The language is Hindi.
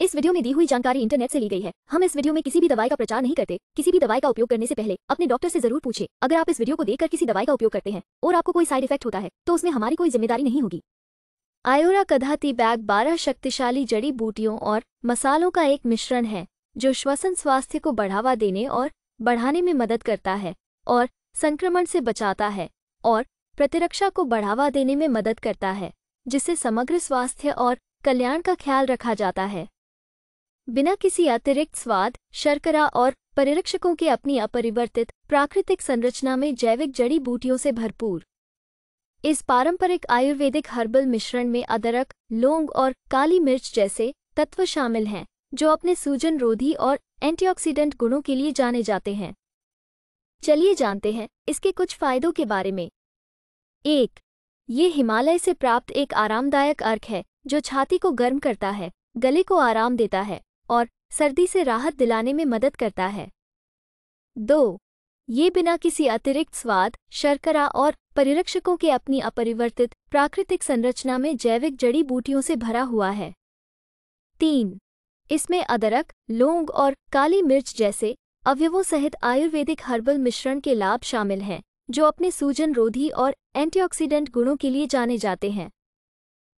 इस वीडियो में दी हुई जानकारी इंटरनेट से ली गई है हम इस वीडियो में किसी भी दवाई का प्रचार नहीं करते किसी भी दवाई का उपयोग करने से पहले अपने डॉक्टर से जरूर पूछे अगर आप इस वीडियो को देखकर किसी दवाई का उपयोग करते हैं और आपको कोई साइड इफेक्ट होता है तो उसमें हमारी कोई जिम्मेदारी नहीं होगी आयोरा कधाती बैग बारह शक्तिशाली जड़ी बूटियों और मसालों का एक मिश्रण है जो श्वसन स्वास्थ्य को बढ़ावा देने और बढ़ाने में मदद करता है और संक्रमण से बचाता है और प्रतिरक्षा को बढ़ावा देने में मदद करता है जिससे समग्र स्वास्थ्य और कल्याण का ख्याल रखा जाता है बिना किसी अतिरिक्त स्वाद शर्करा और परिरक्षकों के अपनी अपरिवर्तित प्राकृतिक संरचना में जैविक जड़ी बूटियों से भरपूर इस पारंपरिक आयुर्वेदिक हर्बल मिश्रण में अदरक लौंग और काली मिर्च जैसे तत्व शामिल हैं जो अपने सूजन रोधी और एंटीऑक्सीडेंट गुणों के लिए जाने जाते हैं चलिए जानते हैं इसके कुछ फायदों के बारे में एक ये हिमालय से प्राप्त एक आरामदायक अर्क है जो छाती को गर्म करता है गले को आराम देता है और सर्दी से राहत दिलाने में मदद करता है दो ये बिना किसी अतिरिक्त स्वाद शर्करा और परिरक्षकों के अपनी अपरिवर्तित प्राकृतिक संरचना में जैविक जड़ी बूटियों से भरा हुआ है तीन इसमें अदरक लौंग और काली मिर्च जैसे अवयवों सहित आयुर्वेदिक हर्बल मिश्रण के लाभ शामिल हैं जो अपने सूजन रोधी और एंटीऑक्सीडेंट गुणों के लिए जाने जाते हैं